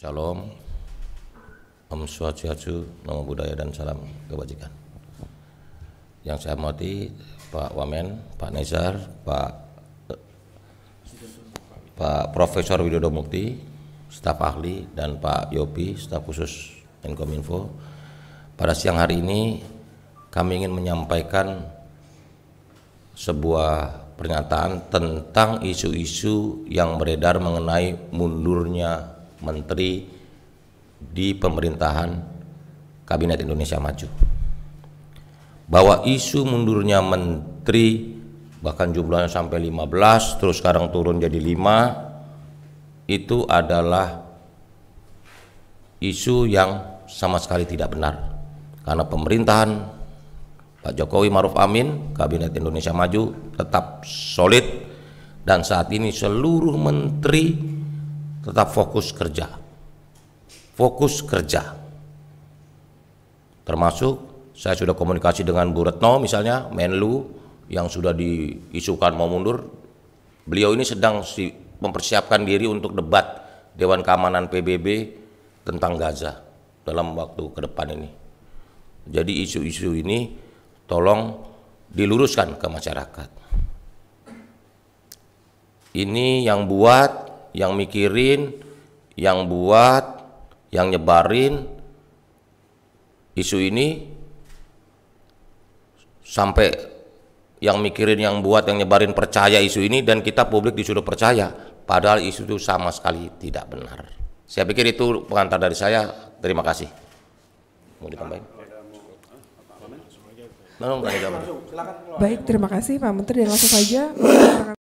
Shalom. Om Swastiastu, nama budaya dan salam kebajikan. Yang saya hormati Pak Wamen, Pak Nezar, Pak Pak Profesor Widodo Mukti, staf ahli dan Pak Yopi, staf khusus Menkominfo. Pada siang hari ini kami ingin menyampaikan sebuah pernyataan tentang isu-isu yang beredar mengenai mundurnya menteri di pemerintahan Kabinet Indonesia Maju. Bahwa isu mundurnya menteri bahkan jumlahnya sampai 15 terus sekarang turun jadi 5 itu adalah isu yang sama sekali tidak benar. Karena pemerintahan Pak Jokowi Maruf Amin, Kabinet Indonesia Maju tetap solid dan saat ini seluruh menteri tetap fokus kerja. Fokus kerja. Termasuk saya sudah komunikasi dengan Bu Retno misalnya, Menlu yang sudah diisukan mau mundur. Beliau ini sedang si, mempersiapkan diri untuk debat Dewan Keamanan PBB tentang Gaza dalam waktu ke depan ini. Jadi isu-isu ini tolong diluruskan ke masyarakat. Ini yang buat yang mikirin, yang buat, yang nyebarin isu ini sampai yang mikirin, yang buat, yang nyebarin percaya isu ini dan kita publik disuruh percaya padahal isu itu sama sekali tidak benar. Saya pikir itu pengantar dari saya. Terima kasih. Mau ditambahin? Baik, terima kasih Pak Menteri dan langsung saja